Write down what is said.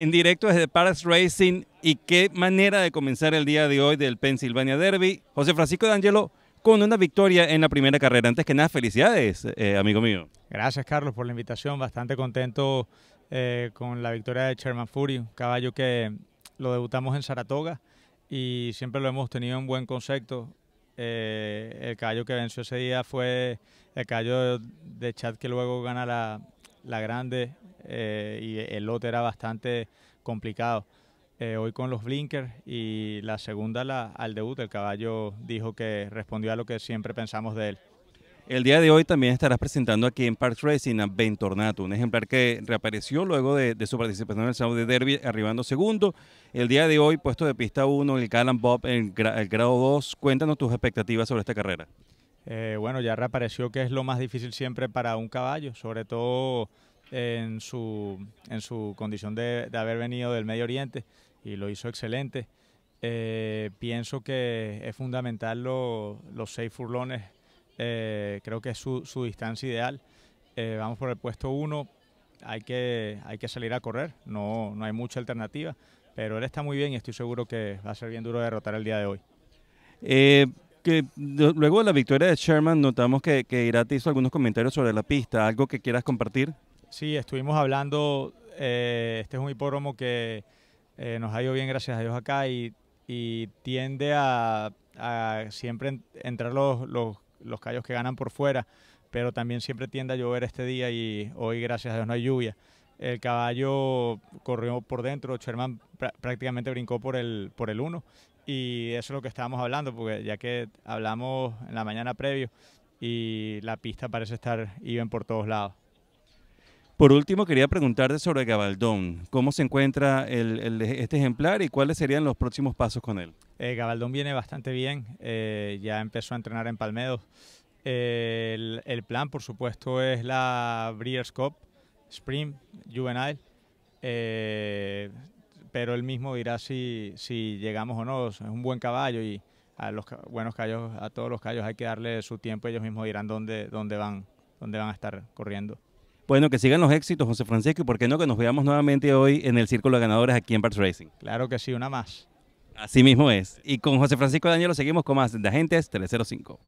en directo desde Paris Racing y qué manera de comenzar el día de hoy del Pennsylvania Derby. José Francisco D'Angelo con una victoria en la primera carrera. Antes que nada, felicidades, eh, amigo mío. Gracias, Carlos, por la invitación. Bastante contento eh, con la victoria de Sherman Fury, un caballo que lo debutamos en Saratoga y siempre lo hemos tenido en buen concepto. Eh, el caballo que venció ese día fue el caballo de Chad que luego gana la, la grande eh, y el lote era bastante complicado. Eh, hoy con los blinkers y la segunda la, al debut, el caballo dijo que respondió a lo que siempre pensamos de él. El día de hoy también estarás presentando aquí en Park Racing a Tornato, un ejemplar que reapareció luego de, su participación en el Saudi Derby, arribando segundo. El día de hoy, puesto de pista 1, el Callum Bob, en el grado 2. Cuéntanos tus expectativas sobre esta carrera. Eh, bueno, ya reapareció que es lo más difícil siempre para un caballo, sobre todo en su, en su condición de, de haber venido del Medio Oriente y lo hizo excelente. Eh, pienso que es fundamental los seis furlones, eh, creo que es su, su distancia ideal. Eh, vamos por el puesto uno, hay que, hay que salir a correr, no, no hay mucha alternativa, pero él está muy bien y estoy seguro que va a ser bien duro derrotar el día de hoy. que luego de la victoria de Sherman notamos que, que hizo algunos comentarios sobre la pista, algo que quieras compartir. Sí, estuvimos hablando, eh, este es un hipódromo que eh, nos ha ido bien, gracias a Dios, acá y, tiende a, siempre entrar los, los, callos que ganan por fuera, pero también siempre tiende a llover este día y hoy, gracias a Dios, no hay lluvia. El caballo corrió por dentro, Sherman prácticamente brincó por el, por el uno y eso es lo que estábamos hablando, porque ya que hablamos en la mañana previo y la pista parece estar even por todos lados. Por último, quería preguntarte sobre Gabaldón. ¿Cómo se encuentra este ejemplar y cuáles serían los próximos pasos con él? Eh, Gabaldón viene bastante bien. Eh, ya empezó a entrenar en Palmedo. el, plan, por supuesto, es la Breeders' Cup, Spring, Juvenile. Eh, pero él mismo dirá si, llegamos o no. Es un buen caballo y a los buenos callos, a todos los callos hay que darle su tiempo. Ellos mismos dirán van, dónde van a estar corriendo. Bueno, que sigan los éxitos, José Francisco, y por qué no que nos veamos nuevamente hoy en el Círculo de Ganadores aquí en Parts Racing. Claro que sí, una más. Así mismo es. Y con José Francisco Daniel seguimos con más de Agentes 305.